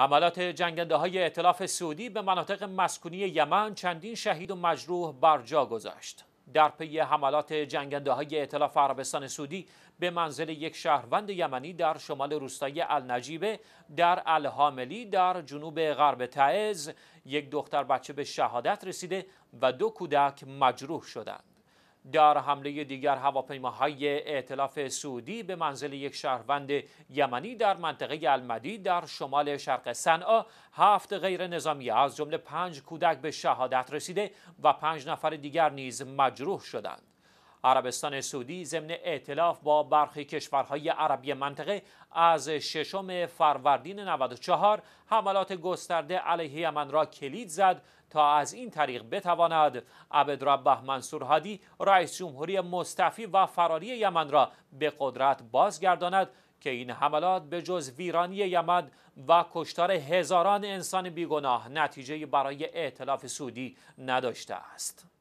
حملات جنگنده های اطلاف سعودی به مناطق مسکونی یمن چندین شهید و مجروح بر جا گذاشت. در پی حملات جنگنده های اطلاف عربستان سعودی به منزل یک شهروند یمنی در شمال روستای النجیبه در الحاملی در جنوب غرب تعز یک دختر بچه به شهادت رسیده و دو کودک مجروح شدند. در حمله دیگر هواپیماهای ائتلاف سعودی به منزل یک شهروند یمنی در منطقه المدی در شمال شرق صنعا هفت غیر نظامی از جمله پنج کودک به شهادت رسیده و پنج نفر دیگر نیز مجروح شدند عربستان سعودی ضمن ائتلاف با برخی کشورهای عربی منطقه از ششم فروردین 94 حملات گسترده علیه یمن را کلید زد تا از این طریق بتواند عبدربه منصور هادی رئیس جمهوری مستفی و فراری یمن را به قدرت بازگرداند که این حملات به جز ویرانی یمن و کشتار هزاران انسان بیگناه نتیجه برای ائتلاف سعودی نداشته است.